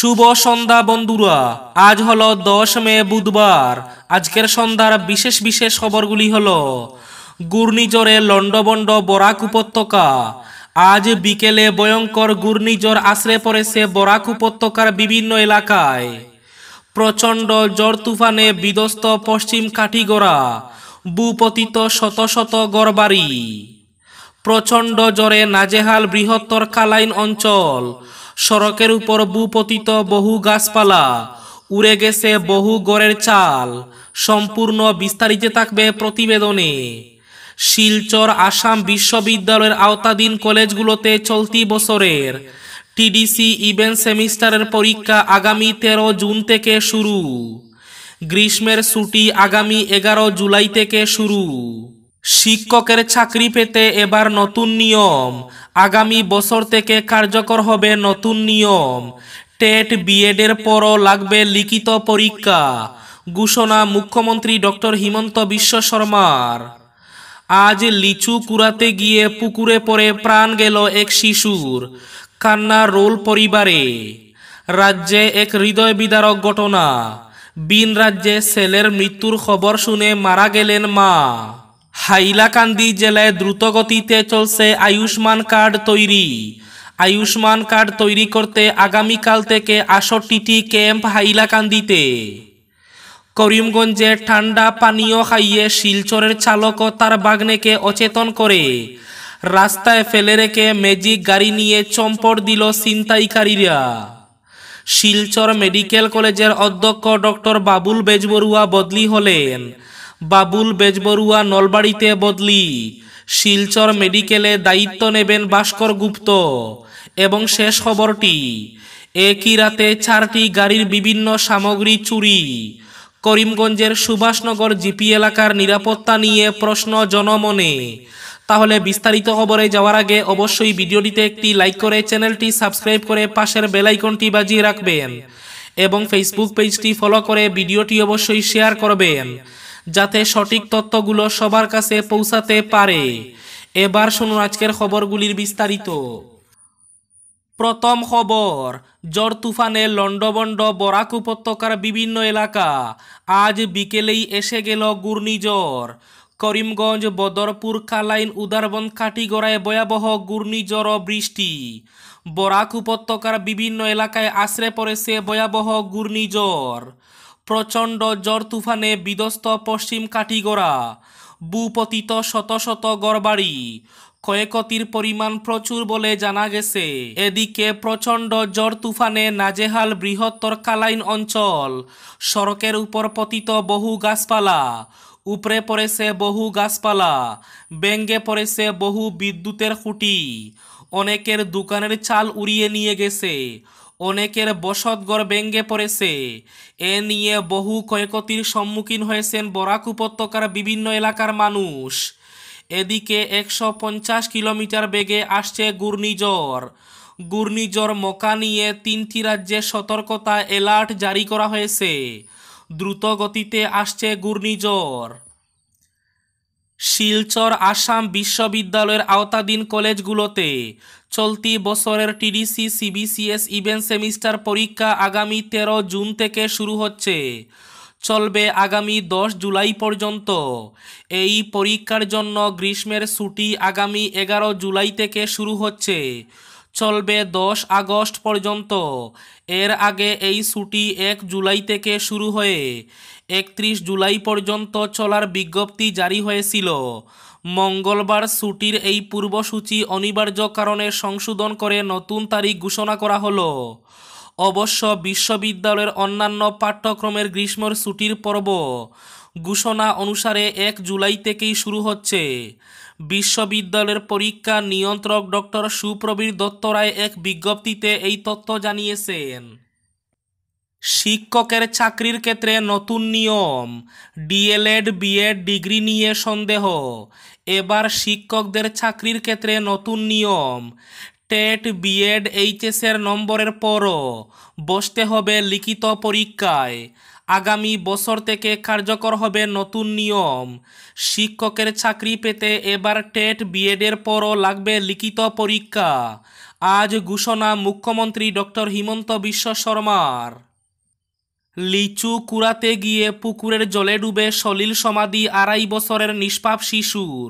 শুভ সন্ধ্যা বন্ধুরা আজ হলো দশ মে বুধবার আজকের সন্ধ্যার বিশেষ বিশেষ খবরগুলি হল ঘূর্ণিঝড়ে লণ্ডবণ্ড বরাক উপত্যকা আজ বিকেলে ভয়ঙ্কর ঘূর্ণিঝড় আশ্রে পড়েছে বরাক উপত্যকার বিভিন্ন এলাকায় প্রচণ্ড জ্বর তুফানে বিধ্বস্ত পশ্চিম কাঠিগড়া ভূপতিত শত শত গড়বাড়ি প্রচণ্ড জ্বরে নাজেহাল বৃহত্তর কালাইন অঞ্চল সড়কের উপর ভূপতিত বহু গাছপালা উড়ে গেছে বহু গড়ের চাল সম্পূর্ণ বিস্তারিত থাকবে প্রতিবেদনে শিলচর আসাম বিশ্ববিদ্যালয়ের আওতাধীন কলেজগুলোতে চলতি বছরের টিডিসি ইভেন্ট সেমিস্টারের পরীক্ষা আগামী তেরো জুন থেকে শুরু গ্রীষ্মের ছুটি আগামী এগারো জুলাই থেকে শুরু শিক্ষকের চাকরি পেতে এবার নতুন নিয়ম আগামী বছর থেকে কার্যকর হবে নতুন নিয়ম টেট বিএডের পরও লাগবে লিখিত পরীক্ষা ঘোষণা মুখ্যমন্ত্রী ডক্টর হিমন্ত বিশ্ব শর্মার আজ লিচু কুড়াতে গিয়ে পুকুরে পড়ে প্রাণ গেল এক শিশুর কান্না রোল পরিবারে রাজ্যে এক হৃদয় বিদারক ঘটনা বিন রাজ্যে ছেলের মৃত্যুর খবর শুনে মারা গেলেন মা হাইলাকান্দি জেলায় দ্রুতগতিতে চলছে আয়ুষ্মান কার্ড তৈরি আয়ুষ্মান কার্ড তৈরি করতে আগামীকাল থেকে আষট্টিটি ক্যাম্প হাইলাকান্দিতে করিমগঞ্জে ঠান্ডা পানীয় খাইয়ে শিলচরের চালক তার বাগনেকে অচেতন করে রাস্তায় ফেলে রেখে ম্যাজিক গাড়ি নিয়ে চম্পট দিল ছিনতাইকারীরা শিলচর মেডিকেল কলেজের অধ্যক্ষ ডক্টর বাবুল বেজবরুয়া বদলি হলেন বাবুল বেজবরুয়া নলবাড়িতে বদলি শিলচর মেডিকেলে দায়িত্ব নেবেন ভাস্কর গুপ্ত এবং শেষ খবরটি একই রাতে চারটি গাড়ির বিভিন্ন সামগ্রী চুরি করিমগঞ্জের সুভাষনগর জিপি এলাকার নিরাপত্তা নিয়ে প্রশ্ন জনমনে তাহলে বিস্তারিত খবরে যাওয়ার আগে অবশ্যই ভিডিওটিতে একটি লাইক করে চ্যানেলটি সাবস্ক্রাইব করে পাশের বেলাইকনটি বাজিয়ে রাখবেন এবং ফেসবুক পেজটি ফলো করে ভিডিওটি অবশ্যই শেয়ার করবেন যাতে সঠিক তথ্যগুলো সবার কাছে পৌঁছাতে পারে এবার শুনুন আজকের খবরগুলির বিস্তারিত প্রথম খবর জ্বর তুফানে লণ্ডবণ্ড বরাক উপত্যকার বিভিন্ন এলাকা আজ বিকেলেই এসে গেল ঘূর্ণিঝড় করিমগঞ্জ বদরপুর কালাইন উদারবন কাটিগড়ায় ভয়াবহ ঘূর্ণিঝড় ও বৃষ্টি বরাক উপত্যকার বিভিন্ন এলাকায় আশ্রে পড়েছে ভয়াবহ ঘূর্ণিঝড় প্রচণ্ড জ্বর তুফানে বিধ্বস্ত পশ্চিম কাঠিগড়া ভূপতিত শত শত গড়বাড়ি ক্ষয়ক্ষতির পরিমাণ প্রচুর বলে জানা গেছে এদিকে প্রচণ্ড জ্বর তুফানে নাজেহাল বৃহত্তর কালাইন অঞ্চল সড়কের উপর পতিত বহু গাছপালা উপরে পড়েছে বহু গাছপালা ব্যঙ্গে পড়েছে বহু বিদ্যুতের খুঁটি অনেকের দোকানের চাল উড়িয়ে নিয়ে গেছে অনেকের গড় ব্যঙ্গে পড়েছে এ নিয়ে বহু ক্ষয়ক্ষতির সম্মুখীন হয়েছেন বরাক উপত্যকার বিভিন্ন এলাকার মানুষ এদিকে একশো পঞ্চাশ কিলোমিটার বেগে আসছে ঘূর্ণিঝড় ঘূর্ণিঝড় মোকা নিয়ে তিনটি রাজ্যে সতর্কতা অ্যালার্ট জারি করা হয়েছে দ্রুত গতিতে আসছে ঘূর্ণিঝড় শিলচর আসাম বিশ্ববিদ্যালয়ের আওতাধীন কলেজগুলোতে চলতি বছরের টিডিসি সিবিসিএস ইভেন্ট সেমিস্টার পরীক্ষা আগামী তেরো জুন থেকে শুরু হচ্ছে চলবে আগামী দশ জুলাই পর্যন্ত এই পরীক্ষার জন্য গ্রীষ্মের ছুটি আগামী এগারো জুলাই থেকে শুরু হচ্ছে চলবে দশ আগস্ট পর্যন্ত এর আগে এই ছুটি এক জুলাই থেকে শুরু হয়ে একত্রিশ জুলাই পর্যন্ত চলার বিজ্ঞপ্তি জারি হয়েছিল মঙ্গলবার ছুটির এই পূর্বসূচি অনিবার্য কারণে সংশোধন করে নতুন তারিখ ঘোষণা করা হলো অবশ্য বিশ্ববিদ্যালয়ের অন্যান্য পাঠ্যক্রমের গ্রীষ্মর ছুটির পর্ব ঘোষণা অনুসারে এক জুলাই থেকেই শুরু হচ্ছে বিশ্ববিদ্যালয়ের পরীক্ষা নিয়ন্ত্রক ডক্টর সুপ্রবীর দত্ত রায় এক বিজ্ঞপ্তিতে এই তথ্য জানিয়েছেন শিক্ষকের চাকরির ক্ষেত্রে নতুন নিয়ম ডিএলএড বিএড ডিগ্রি নিয়ে সন্দেহ এবার শিক্ষকদের চাকরির ক্ষেত্রে নতুন নিয়ম টেট বিএড এইচএসের নম্বরের পরও বসতে হবে লিখিত পরীক্ষায় আগামী বছর থেকে কার্যকর হবে নতুন নিয়ম শিক্ষকের চাকরি পেতে এবার টেট বিএডের পরও লাগবে লিখিত পরীক্ষা আজ ঘোষণা মুখ্যমন্ত্রী ডক্টর হিমন্ত বিশ্ব শর্মার লিচু কুড়াতে গিয়ে পুকুরের জলে ডুবে সলিল সমাধি আড়াই বছরের নিষ্পাপ শিশুর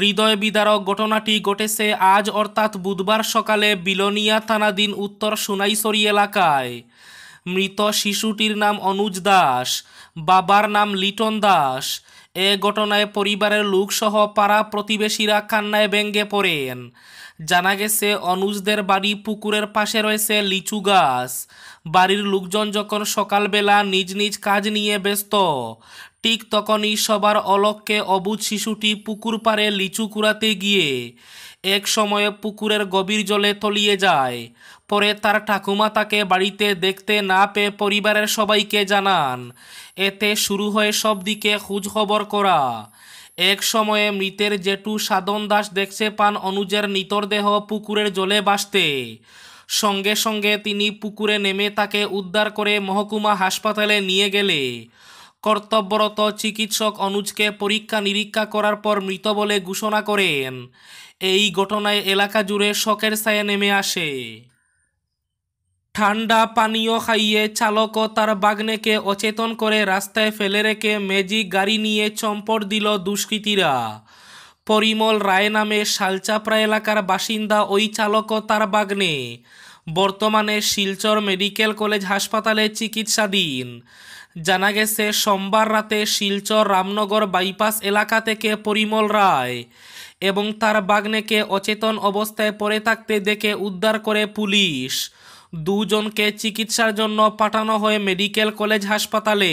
হৃদয় বিদারক ঘটনাটি ঘটেছে আজ অর্থাৎ বুধবার সকালে বিলনিয়া থানাধীন উত্তর সোনাইসরি এলাকায় মৃত শিশুটির নাম অনুজ দাস বাবার নাম লিটন দাস এ ঘটনায় পরিবারের লোকসহ পাড়া প্রতিবেশীরা কান্নায় ব্যঙ্গে পড়েন জানা গেছে অনুজদের বাড়ি পুকুরের পাশে রয়েছে লিচু গাছ বাড়ির লোকজন যখন সকালবেলা নিজ নিজ কাজ নিয়ে ব্যস্ত ঠিক তখনই সবার অলক্ষ্যে অবুধ শিশুটি পুকুর পাড়ে লিচু কুড়াতে গিয়ে এক সময়ে পুকুরের গভীর জলে তলিয়ে যায় পরে তার ঠাকুমা তাকে বাড়িতে দেখতে না পেয়ে পরিবারের সবাইকে জানান এতে শুরু হয় সব দিকে খোঁজখবর করা এক সময়ে মৃতের জেটু সাধন দাস দেখছে পান অনুজের নিতরদেহ পুকুরের জলে বাসতে সঙ্গে সঙ্গে তিনি পুকুরে নেমে তাকে উদ্ধার করে মহকুমা হাসপাতালে নিয়ে গেলে কর্তব্যরত চিকিৎসক অনুজকে পরীক্ষা নিরীক্ষা করার পর মৃত বলে ঘোষণা করেন এই ঘটনায় এলাকা জুড়ে শখের ছায়ে নেমে আসে ঠান্ডা পানীয় খাইয়ে চালক তার বাগনেকে অচেতন করে রাস্তায় ফেলে রেখে ম্যাজিক গাড়ি নিয়ে চম্পট দিল দুষ্কৃতীরা পরিমল রায় নামে শালচাপড়া এলাকার বাসিন্দা ওই চালক তার বাগনে বর্তমানে শিলচর মেডিকেল কলেজ হাসপাতালে চিকিৎসাধীন জানা গেছে সোমবার রাতে শিলচর রামনগর বাইপাস এলাকা থেকে পরিমল রায় এবং তার বাগ্নেকে অচেতন অবস্থায় পড়ে থাকতে দেখে উদ্ধার করে পুলিশ দুজনকে চিকিৎসার জন্য পাঠানো হয় মেডিকেল কলেজ হাসপাতালে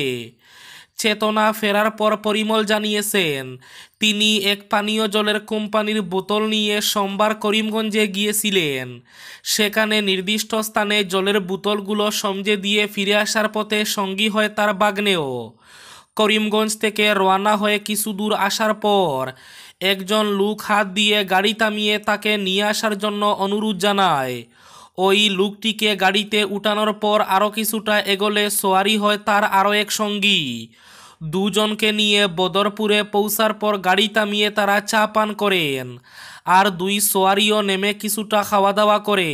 চেতনা ফেরার পর পরিমল জানিয়েছেন তিনি এক পানীয় জলের কোম্পানির বোতল নিয়ে সোমবার করিমগঞ্জে গিয়েছিলেন সেখানে নির্দিষ্ট স্থানে জলের বোতলগুলো সমঝে দিয়ে ফিরে আসার পথে সঙ্গী হয় তার বাগ্নেও করিমগঞ্জ থেকে রওনা হয়ে কিছু দূর আসার পর একজন লুক হাত দিয়ে গাড়ি থামিয়ে তাকে নিয়ে আসার জন্য অনুরোধ জানায় ওই লোকটিকে গাড়িতে উঠানোর পর আরও কিছুটা এগোলে সোয়ারি হয় তার আরও এক সঙ্গী দুজনকে নিয়ে বদরপুরে পৌঁছার পর গাড়ি থামিয়ে তারা চা পান করেন আর দুই সোয়ারিও নেমে কিছুটা খাওয়া দাওয়া করে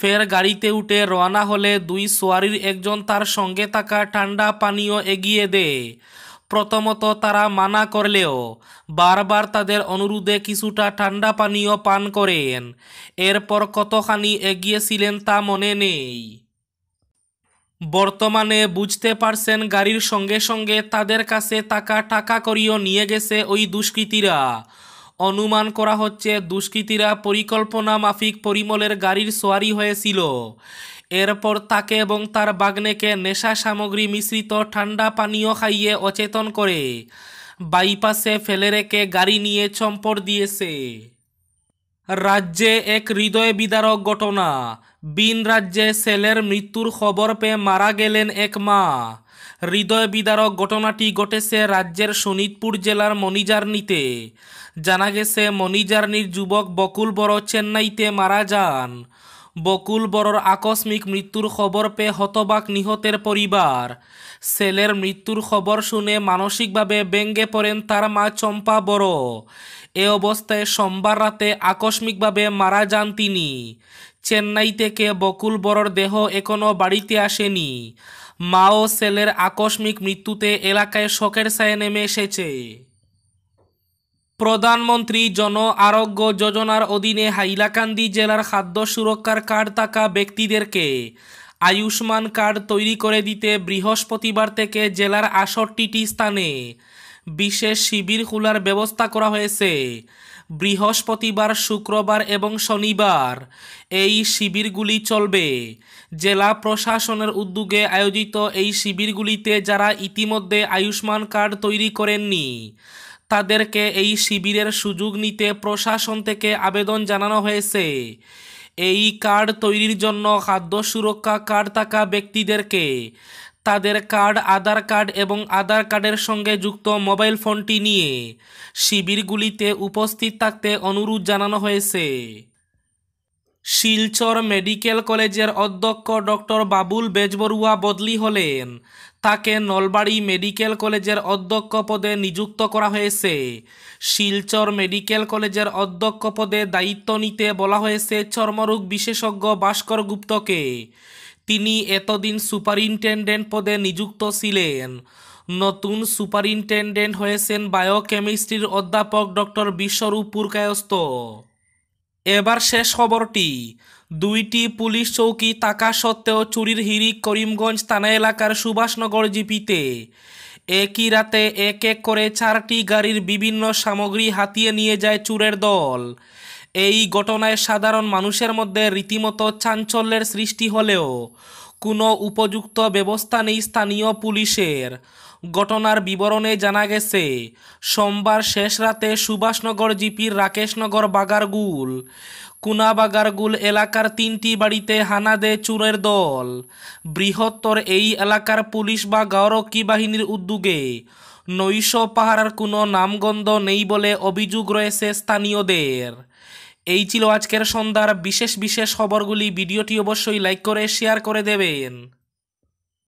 ফের গাড়িতে উঠে রওনা হলে দুই সোয়ারির একজন তার সঙ্গে থাকা ঠান্ডা পানীয় এগিয়ে দেয় প্রথমত তারা মানা করলেও বারবার তাদের অনুরোধে কিছুটা ঠান্ডা পানীয় পান করেন এরপর কতখানি এগিয়েছিলেন তা মনে নেই বর্তমানে বুঝতে পারছেন গাড়ির সঙ্গে সঙ্গে তাদের কাছে টাকা টাকা করিও নিয়ে গেছে ওই দুষ্কৃতীরা অনুমান করা হচ্ছে দুষ্কৃতীরা পরিকল্পনা মাফিক পরিমলের গাড়ির সোয়ারি হয়েছিল এরপর তাকে এবং তার বাগ্নেকে নেশা সামগ্রী মিশ্রিত ঠান্ডা পানীয় খাইয়ে অচেতন করে বাইপাসে ফেলে রেখে গাড়ি নিয়ে চম্পর দিয়েছে রাজ্যে এক হৃদয় বিদারক ঘটনা বিন রাজ্যে সেলের মৃত্যুর খবর পেয়ে মারা গেলেন এক মা হৃদয় বিদারক ঘটনাটি ঘটেছে রাজ্যের শোনিতপুর জেলার মণিজার্নিতে জানা গেছে মণিজার্নির যুবক বকুল বড় চেন্নাইতে মারা যান বকুল বরর আকস্মিক মৃত্যুর খবর পেয়ে হতবাক নিহতের পরিবার ছেলের মৃত্যুর খবর শুনে মানসিকভাবে ব্যঙ্গে পড়েন তার মা চম্পা বড় এ অবস্থায় সোমবার রাতে আকস্মিকভাবে মারা যান তিনি চেন্নাই থেকে বকুল বরর দেহ এখনও বাড়িতে আসেনি মা ও ছেলের আকস্মিক মৃত্যুতে এলাকায় শোকের ছায়া নেমে এসেছে প্রধানমন্ত্রী জন আরোগ্য যোজনার অধীনে হাইলাকান্দি জেলার খাদ্য সুরক্ষার কার্ড থাকা ব্যক্তিদেরকে আয়ুষ্মান কার্ড তৈরি করে দিতে বৃহস্পতিবার থেকে জেলার আষট্টিটি স্থানে বিশেষ শিবির খোলার ব্যবস্থা করা হয়েছে বৃহস্পতিবার শুক্রবার এবং শনিবার এই শিবিরগুলি চলবে জেলা প্রশাসনের উদ্যোগে আয়োজিত এই শিবিরগুলিতে যারা ইতিমধ্যে আয়ুষ্মান কার্ড তৈরি করেননি তাদেরকে এই শিবিরের সুযোগ নিতে প্রশাসন থেকে আবেদন জানানো হয়েছে এই কার্ড তৈরির জন্য খাদ্য সুরক্ষা কার্ড থাকা ব্যক্তিদেরকে তাদের কার্ড আধার কার্ড এবং আধার কার্ডের সঙ্গে যুক্ত মোবাইল ফোনটি নিয়ে শিবিরগুলিতে উপস্থিত থাকতে অনুরোধ জানানো হয়েছে শিলচর মেডিকেল কলেজের অধ্যক্ষ ডক্টর বাবুল বেজবরুয়া বদলি হলেন তাকে নলবাড়ি মেডিকেল কলেজের অধ্যক্ষ পদে নিযুক্ত করা হয়েছে শিলচর মেডিকেল কলেজের অধ্যক্ষ পদে দায়িত্ব নিতে বলা হয়েছে চর্মরোগ বিশেষজ্ঞ ভাস্কর গুপ্তকে তিনি এতদিন সুপারিনটেন্ডেন্ট পদে নিযুক্ত ছিলেন নতুন সুপারিনটেন্ডেন্ট হয়েছেন বায়োকেমিস্ট্রির অধ্যাপক ডক্টর বিশ্বরূপ পুরকায়স্থ এবার শেষ খবরটি দুইটি পুলিশ চৌকি থাকা সত্ত্বেও চুরির হিরিক করিমগঞ্জ থানা এলাকার সুভাষনগর জিপিতে একই রাতে এক এক করে চারটি গাড়ির বিভিন্ন সামগ্রী হাতিয়ে নিয়ে যায় চুরের দল এই ঘটনায় সাধারণ মানুষের মধ্যে রীতিমতো চাঞ্চল্যের সৃষ্টি হলেও কোনো উপযুক্ত ব্যবস্থা নেই স্থানীয় পুলিশের ঘটনার বিবরণে জানা গেছে সোমবার শেষ রাতে সুভাষনগর জিপির রাকেশনগর বাগারগুল কুনাবাগারগুল এলাকার তিনটি বাড়িতে হানা দেয় চোরের দল বৃহত্তর এই এলাকার পুলিশ বা গাওরক্ষী বাহিনীর উদ্যোগে নৈশ পাহারার কোনো নামগন্ধ নেই বলে অভিযোগ রয়েছে স্থানীয়দের এই ছিল আজকের সন্ধ্যার বিশেষ বিশেষ খবরগুলি ভিডিওটি অবশ্যই লাইক করে শেয়ার করে দেবেন